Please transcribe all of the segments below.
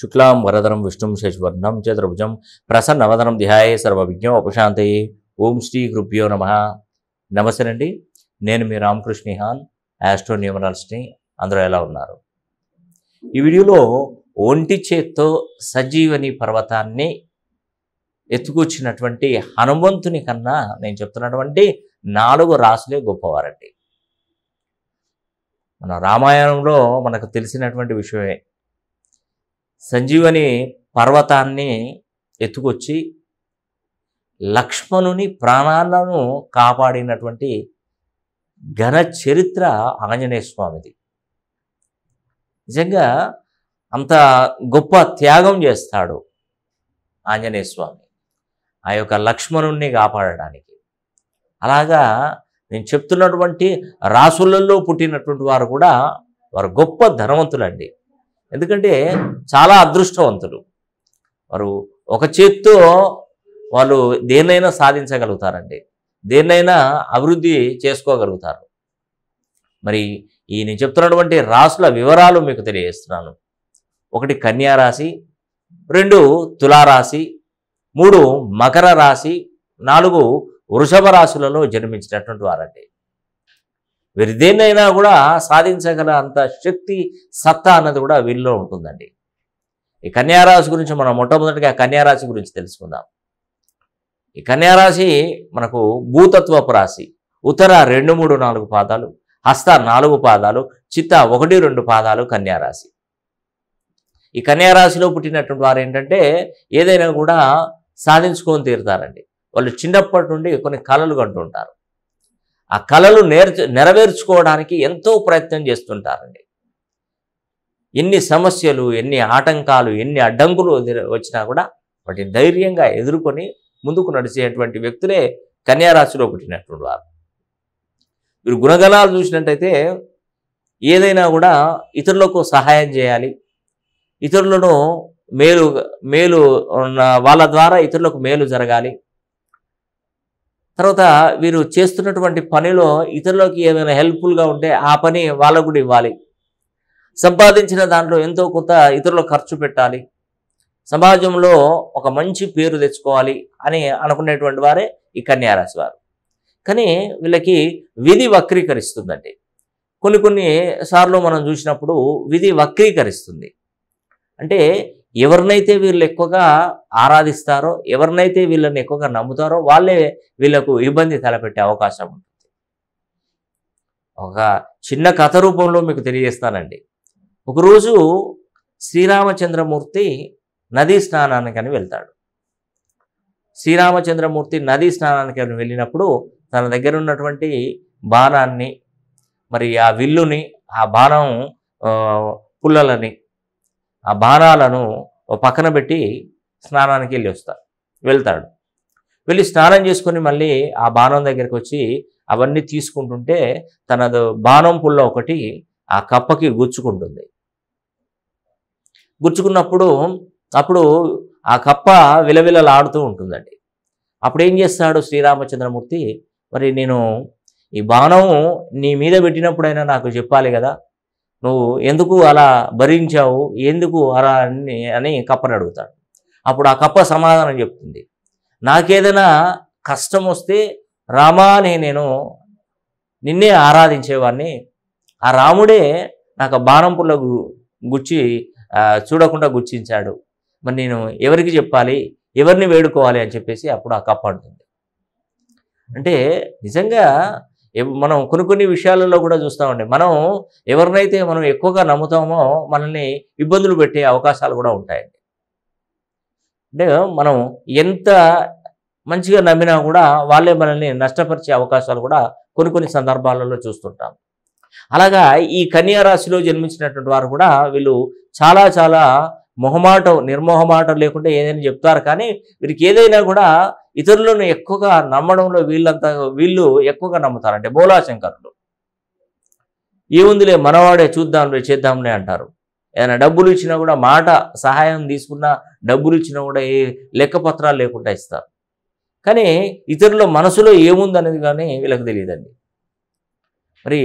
శుక్లాం వరదరం విష్ణుం శశివర్ణం చతుర్భుజం ప్రసన్నవదనం ధ్యాయే సర్వవిజ్ఞం ఉపశాంతి ఓం శ్రీ కృప్యో నమ అండి నేను మీ రామకృష్ణిహాన్ యాస్ట్రో న్యూమరాలజిస్ట్ని అందరూ ఎలా ఉన్నారు ఈ వీడియోలో ఒంటి చేత్తో సజీవని పర్వతాన్ని ఎత్తుకొచ్చినటువంటి హనుమంతుని కన్నా నేను చెప్తున్నటువంటి నాలుగు రాసులే గొప్పవారండి మన రామాయణంలో మనకు తెలిసినటువంటి విషయమే సంజీవని పర్వతాన్ని ఎత్తుకొచ్చి లక్ష్మణుని ప్రాణాలను కాపాడినటువంటి ఘన చరిత్ర ఆంజనేయ స్వామిది నిజంగా అంత గొప్ప త్యాగం చేస్తాడు ఆంజనేయ స్వామి ఆ యొక్క లక్ష్మణుణ్ణి కాపాడడానికి అలాగా నేను చెప్తున్నటువంటి రాసులలో పుట్టినటువంటి వారు కూడా వారు గొప్ప ధనవంతులండి ఎందుకంటే చాలా అదృష్టవంతులు వారు ఒక చేత్తో వాళ్ళు దేన్నైనా సాధించగలుగుతారండి దేన్నైనా అభివృద్ధి చేసుకోగలుగుతారు మరి ఈ నేను చెప్తున్నటువంటి రాసుల వివరాలు మీకు తెలియజేస్తున్నాను ఒకటి రాశి రెండు తులారాశి మూడు మకర రాశి నాలుగు వృషభ రాశులలో జన్మించినటువంటి వారండి వీరు దేన్నైనా కూడా సాధించగల అంత శక్తి సత్తా అన్నది కూడా వీళ్ళలో ఉంటుందండి ఈ కన్యారాశి గురించి మనం మొట్టమొదటిగా కన్యారాశి గురించి తెలుసుకుందాం ఈ కన్యారాశి మనకు భూతత్వపు రాశి ఉత్తర రెండు మూడు నాలుగు పాదాలు హస్త నాలుగు పాదాలు చిత్త ఒకటి రెండు పాదాలు కన్యారాశి ఈ కన్యారాశిలో పుట్టినటువంటి వారు ఏంటంటే ఏదైనా కూడా సాధించుకొని తీరుతారండి వాళ్ళు చిన్నప్పటి నుండి కొన్ని కళలు కంటుంటారు ఆ కళలు నేర్చు నెరవేర్చుకోవడానికి ఎంతో ప్రయత్నం చేస్తుంటారండి ఎన్ని సమస్యలు ఎన్ని ఆటంకాలు ఎన్ని అడ్డంకులు వచ్చినా కూడా వాటిని ధైర్యంగా ఎదుర్కొని ముందుకు నడిచేటువంటి వ్యక్తులే కన్యారాశిలో పుట్టినటువంటి వారు మీరు గుణగణాలు చూసినట్టయితే ఏదైనా కూడా ఇతరులకు సహాయం చేయాలి ఇతరులను మేలు మేలు వాళ్ళ ద్వారా ఇతరులకు మేలు జరగాలి తర్వాత వీరు చేస్తున్నటువంటి పనిలో ఇతరులకి ఏదైనా హెల్ప్ఫుల్గా ఉంటే ఆ పని వాళ్ళకు కూడా ఇవ్వాలి సంపాదించిన దాంట్లో ఎంతో కొంత ఇతరులకు ఖర్చు పెట్టాలి సమాజంలో ఒక మంచి పేరు తెచ్చుకోవాలి అని అనుకునేటువంటి వారే ఈ కన్యారాశి వారు కానీ వీళ్ళకి విధి వక్రీకరిస్తుందండి కొన్ని కొన్ని సార్లు మనం చూసినప్పుడు విధి వక్రీకరిస్తుంది అంటే ఎవరినైతే వీళ్ళు ఎక్కువగా ఆరాధిస్తారో ఎవరినైతే వీళ్ళని ఎక్కువగా నమ్ముతారో వాళ్ళే వీళ్ళకు ఇబ్బంది తలపెట్టే అవకాశం ఉంటుంది ఒక చిన్న కథ రూపంలో మీకు తెలియజేస్తానండి ఒకరోజు శ్రీరామచంద్రమూర్తి నదీ స్నానానికని వెళ్తాడు శ్రీరామచంద్రమూర్తి నదీ స్నానానికని వెళ్ళినప్పుడు తన దగ్గర ఉన్నటువంటి బాణాన్ని మరి ఆ విల్లుని ఆ బాణం పుల్లలని ఆ బాణాలను ఓ పక్కన పెట్టి స్నానానికి వెళ్ళి వస్తాడు వెళ్తాడు వెళ్ళి స్నానం చేసుకుని మళ్ళీ ఆ బాణం దగ్గరికి వచ్చి అవన్నీ తీసుకుంటుంటే తన బాణం పుల్ల ఒకటి ఆ కప్పకి గుచ్చుకుంటుంది గుచ్చుకున్నప్పుడు అప్పుడు ఆ కప్ప విలవిలలాడుతూ ఉంటుందండి అప్పుడు ఏం చేస్తాడు శ్రీరామచంద్రమూర్తి మరి నేను ఈ బాణం నీ మీద పెట్టినప్పుడైనా నాకు చెప్పాలి కదా నువ్వు ఎందుకు అలా భరించావు ఎందుకు అలా అని అని కప్పని అడుగుతాడు అప్పుడు ఆ కప్ప సమాధానం చెప్తుంది నాకేదైనా కష్టం వస్తే రామా అని నేను నిన్నే ఆరాధించేవాడిని ఆ రాముడే నాకు బాణంపుల గుచ్చి చూడకుండా గుచ్చించాడు మరి నేను ఎవరికి చెప్పాలి ఎవరిని వేడుకోవాలి అని చెప్పేసి అప్పుడు ఆ కప్ప అంటుంది అంటే నిజంగా మనం కొన్ని కొన్ని విషయాలలో కూడా చూస్తామండి మనం ఎవరినైతే మనం ఎక్కువగా నమ్ముతామో మనల్ని ఇబ్బందులు పెట్టే అవకాశాలు కూడా ఉంటాయండి అంటే మనం ఎంత మంచిగా నమ్మినా కూడా వాళ్ళే మనల్ని నష్టపరిచే అవకాశాలు కూడా కొన్ని కొన్ని సందర్భాలలో చూస్తుంటాం అలాగా ఈ కన్యా రాశిలో జన్మించినటువంటి వారు కూడా వీళ్ళు చాలా చాలా మొహమాటం నిర్మోహమాటం లేకుండా ఏదైనా చెప్తారు కానీ వీరికి ఏదైనా కూడా ఇతరులను ఎక్కువగా నమ్మడంలో వీళ్ళంత వీళ్ళు ఎక్కువగా నమ్ముతారంటే బోలాశంకరుడు ఏముందిలే మనవాడే చూద్దాంలే చేద్దాంలే అంటారు ఏదైనా డబ్బులు ఇచ్చినా కూడా మాట సహాయం తీసుకున్నా డబ్బులు ఇచ్చినా కూడా ఏ లెక్కపత్రాలు లేకుండా ఇస్తారు కానీ ఇతరుల మనసులో ఏముందనేది కానీ వీళ్ళకి తెలియదండి మరి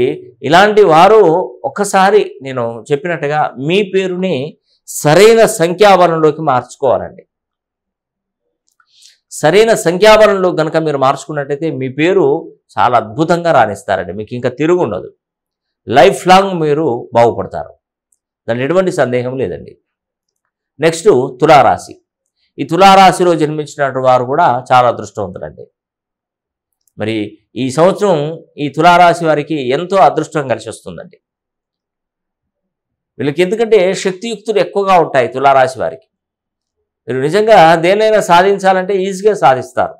ఇలాంటి వారు ఒక్కసారి నేను చెప్పినట్టుగా మీ పేరుని సరైన సంఖ్యావరణలోకి మార్చుకోవాలండి సరైన సంఖ్యాబలంలో కనుక మీరు మార్చుకున్నట్టయితే మీ పేరు చాలా అద్భుతంగా రాణిస్తారండి మీకు ఇంకా తిరుగు ఉండదు లైఫ్ లాంగ్ మీరు బాగుపడతారు దాని ఎటువంటి సందేహం లేదండి నెక్స్ట్ తులారాశి ఈ తులారాశిలో జన్మించిన వారు కూడా చాలా అదృష్టవంతులండి మరి ఈ సంవత్సరం ఈ తులారాశి వారికి ఎంతో అదృష్టం కలిసి వస్తుందండి వీళ్ళకి ఎందుకంటే శక్తియుక్తులు ఎక్కువగా ఉంటాయి తులారాశి వారికి మీరు నిజంగా దేన్నైనా సాధించాలంటే ఈజీగా సాధిస్తారు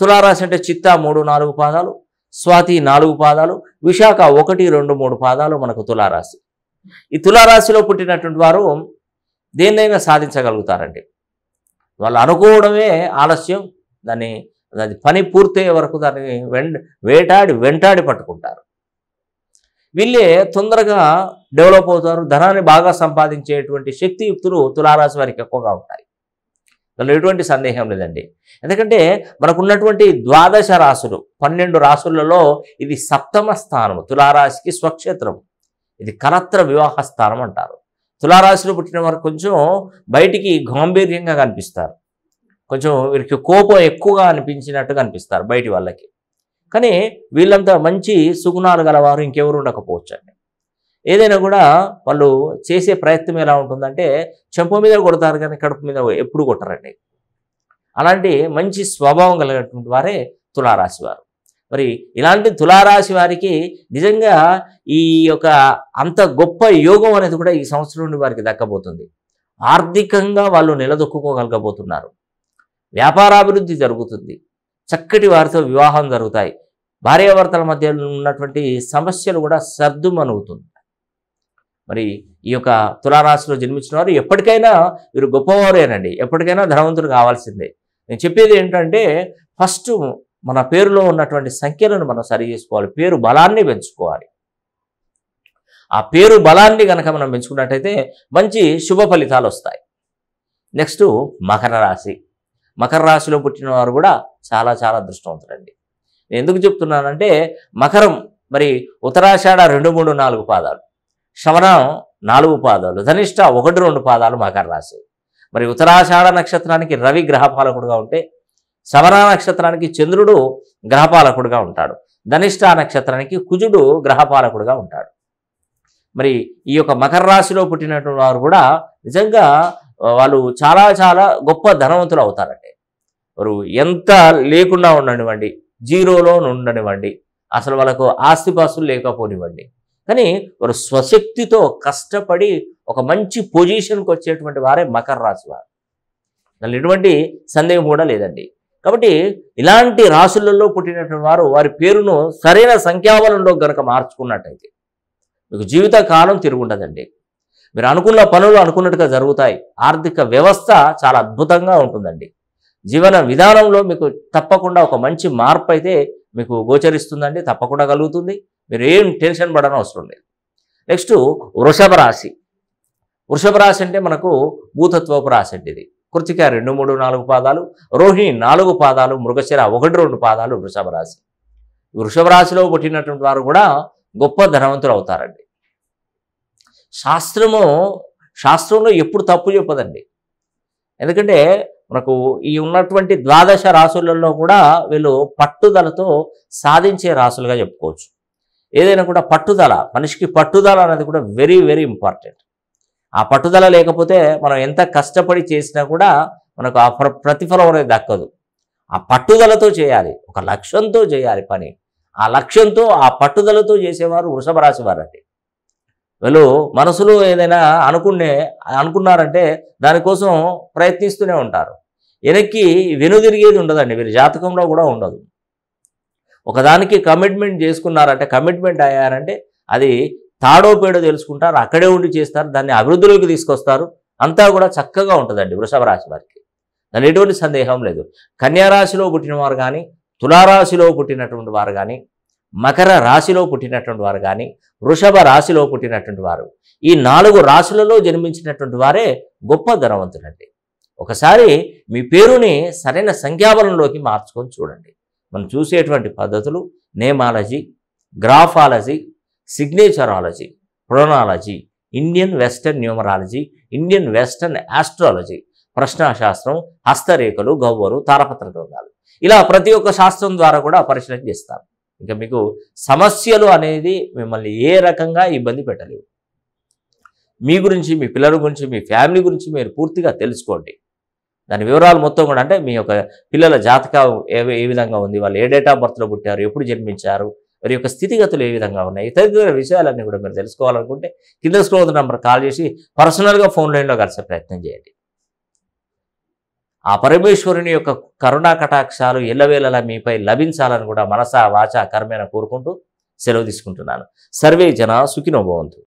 తులారాశి అంటే చిత్త మూడు నాలుగు పాదాలు స్వాతి నాలుగు పాదాలు విశాఖ ఒకటి రెండు మూడు పాదాలు మనకు తులారాశి ఈ తులారాశిలో పుట్టినటువంటి వారు దేన్నైనా సాధించగలుగుతారండి వాళ్ళు అనుకోవడమే ఆలస్యం దాన్ని దాని పని పూర్తయ్యే వరకు దాన్ని వేటాడి వెంటాడి పట్టుకుంటారు వీళ్ళే తొందరగా డెవలప్ అవుతారు ధనాన్ని బాగా సంపాదించేటువంటి శక్తియుక్తులు తులారాశి వారికి ఎక్కువగా ఉంటాయి దానిలో ఎటువంటి సందేహం లేదండి ఎందుకంటే మనకున్నటువంటి ద్వాదశ రాసులు పన్నెండు రాసులలో ఇది సప్తమ స్థానం తులారాశికి స్వక్షేత్రం ఇది కరత్ర వివాహ స్థానం అంటారు తులారాశిలో పుట్టిన వారు కొంచెం బయటికి గాంభీర్యంగా కనిపిస్తారు కొంచెం వీరికి కోపం ఎక్కువగా అనిపించినట్టు కనిపిస్తారు బయటి వాళ్ళకి కానీ వీళ్ళంతా మంచి సుగుణాలు గలవారు ఇంకెవరు ఉండకపోవచ్చు అండి ఏదైనా కూడా వాళ్ళు చేసే ప్రయత్నం ఎలా ఉంటుందంటే చెంప మీద కొడతారు కానీ కడుపు మీద ఎప్పుడు కొట్టరండి అలాంటి మంచి స్వభావం కలిగినటువంటి వారే తులారాశి వారు మరి ఇలాంటి తులారాశి వారికి నిజంగా ఈ యొక్క అంత గొప్ప యోగం అనేది కూడా ఈ సంవత్సరం నుండి వారికి దక్కబోతుంది ఆర్థికంగా వాళ్ళు నిలదొక్కుకోగలగబోతున్నారు వ్యాపారాభివృద్ధి జరుగుతుంది చక్కటి వారితో వివాహం జరుగుతాయి భార్యాభర్తల మధ్య ఉన్నటువంటి సమస్యలు కూడా సర్దుమనుగుతుంది మరి ఈ యొక్క తులారాశిలో జన్మించిన వారు ఎప్పటికైనా వీరు గొప్పవారేనండి ఎప్పటికైనా ధనవంతుడు కావాల్సిందే నేను చెప్పేది ఏంటంటే ఫస్ట్ మన పేరులో ఉన్నటువంటి సంఖ్యలను మనం సరి చేసుకోవాలి పేరు బలాన్ని పెంచుకోవాలి ఆ పేరు బలాన్ని కనుక మనం పెంచుకున్నట్టయితే మంచి శుభ ఫలితాలు వస్తాయి నెక్స్ట్ మకర రాశి మకర రాశిలో పుట్టిన వారు కూడా చాలా చాలా అదృష్టవంతులండి నేను ఎందుకు చెప్తున్నానంటే మకరం మరి ఉత్తరాషాఢ రెండు మూడు నాలుగు పాదాలు శ్రవణం నాలుగు పాదాలు ధనిష్ట ఒకటి రెండు పాదాలు మకర రాశి మరి ఉత్తరాషాఢ నక్షత్రానికి రవి గ్రహపాలకుడుగా ఉంటే శవణ నక్షత్రానికి చంద్రుడు గ్రహపాలకుడుగా ఉంటాడు ధనిష్ట నక్షత్రానికి కుజుడు గ్రహపాలకుడుగా ఉంటాడు మరి ఈ యొక్క మకర రాశిలో పుట్టినటువంటి వారు కూడా నిజంగా వాళ్ళు చాలా చాలా గొప్ప ధనవంతులు అవుతారండి వారు ఎంత లేకుండా ఉండనివ్వండి జీరోలో ఉండనివ్వండి అసలు వాళ్ళకు ఆస్తిపాస్తులు లేకపోనివ్వండి కానీ వారు స్వశక్తితో కష్టపడి ఒక మంచి పొజిషన్కి వచ్చేటువంటి వారే మకర రాశి వారు దానిలో ఎటువంటి సందేహం కూడా లేదండి కాబట్టి ఇలాంటి రాశులలో పుట్టినటువంటి వారు వారి పేరును సరైన సంఖ్యాబలంలో గనక మార్చుకున్నట్టయితే మీకు జీవిత కాలం తిరుగుంటుందండి మీరు అనుకున్న పనులు అనుకున్నట్టుగా జరుగుతాయి ఆర్థిక వ్యవస్థ చాలా అద్భుతంగా ఉంటుందండి జీవన విధానంలో మీకు తప్పకుండా ఒక మంచి మార్పు అయితే మీకు గోచరిస్తుందండి తప్పకుండా కలుగుతుంది మీరు ఏం టెన్షన్ పడడం అవసరం లేదు నెక్స్ట్ వృషభ రాశి వృషభ రాశి అంటే మనకు భూతత్వపు రాశి అంటే ఇది కృతిక రెండు మూడు నాలుగు పాదాలు రోహిణి నాలుగు పాదాలు మృగశిర ఒకటి రెండు పాదాలు వృషభ రాశి వృషభ రాశిలో పుట్టినటువంటి వారు కూడా గొప్ప ధనవంతులు అవుతారండి శాస్త్రము శాస్త్రంలో ఎప్పుడు తప్పు చెప్పదండి ఎందుకంటే మనకు ఈ ఉన్నటువంటి ద్వాదశ రాసులలో కూడా వీళ్ళు పట్టుదలతో సాధించే రాసులుగా చెప్పుకోవచ్చు ఏదైనా కూడా పట్టుదల మనిషికి పట్టుదల అనేది కూడా వెరీ వెరీ ఇంపార్టెంట్ ఆ పట్టుదల లేకపోతే మనం ఎంత కష్టపడి చేసినా కూడా మనకు ఆ ప్రతిఫలం అనేది దక్కదు ఆ పట్టుదలతో చేయాలి ఒక లక్ష్యంతో చేయాలి పని ఆ లక్ష్యంతో ఆ పట్టుదలతో చేసేవారు వృషభ రాశి వారండి వీళ్ళు మనసులో ఏదైనా అనుకునే అనుకున్నారంటే దానికోసం ప్రయత్నిస్తూనే ఉంటారు వెనక్కి వెనుదిరిగేది ఉండదండి వీరి జాతకంలో కూడా ఉండదు ఒకదానికి కమిట్మెంట్ చేసుకున్నారంటే కమిట్మెంట్ అయ్యారంటే అది తాడో పేడో తెలుసుకుంటారు అక్కడే ఉండి చేస్తారు దాన్ని అభివృద్ధిలోకి తీసుకొస్తారు అంతా కూడా చక్కగా ఉంటుందండి వృషభ రాశి వారికి దాని ఎటువంటి సందేహం లేదు కన్యారాశిలో వారు కానీ తులారాశిలో పుట్టినటువంటి వారు కానీ మకర రాశిలో పుట్టినటువంటి వారు కానీ వృషభ రాశిలో పుట్టినటువంటి వారు ఈ నాలుగు రాశులలో జన్మించినటువంటి వారే గొప్ప ధనవంతులండి ఒకసారి మీ పేరుని సరైన సంఖ్యాబలంలోకి మార్చుకొని చూడండి మనం చూసేటువంటి పద్ధతులు నేమాలజీ గ్రాఫాలజీ సిగ్నేచరాలజీ ప్రొనాలజీ Indian western numerology Indian western astrology ప్రశ్నాశాస్త్రం హస్తరేఖలు గవ్వరు తారపత్ర గ్రంథాలు ఇలా ప్రతి ఒక్క శాస్త్రం ద్వారా కూడా పరిశీలన చేస్తారు ఇంకా మీకు సమస్యలు అనేది మిమ్మల్ని ఏ రకంగా ఇబ్బంది పెట్టలేవు మీ గురించి మీ పిల్లల గురించి మీ ఫ్యామిలీ గురించి మీరు పూర్తిగా తెలుసుకోండి దాని వివరాలు మొత్తం కూడా అంటే మీ యొక్క పిల్లల జాతకం ఏ ఏ విధంగా ఉంది వాళ్ళు ఏ డేట్ ఆఫ్ బర్త్లో పుట్టారు ఎప్పుడు జన్మించారు వారి యొక్క స్థితిగతులు ఏ విధంగా ఉన్నాయి తదితర విషయాలన్నీ కూడా మీరు తెలుసుకోవాలనుకుంటే కింద స్క్రోల్ నెంబర్ కాల్ చేసి పర్సనల్గా ఫోన్ లైన్లో కలిసే ప్రయత్నం చేయండి ఆ పరమేశ్వరుని యొక్క కరుణా కటాక్షాలు ఎల్లవేళలా మీపై లభించాలని కూడా మనస వాచ కర్మేన కోరుకుంటూ సెలవు తీసుకుంటున్నాను సర్వే జన సుఖినోభవంతు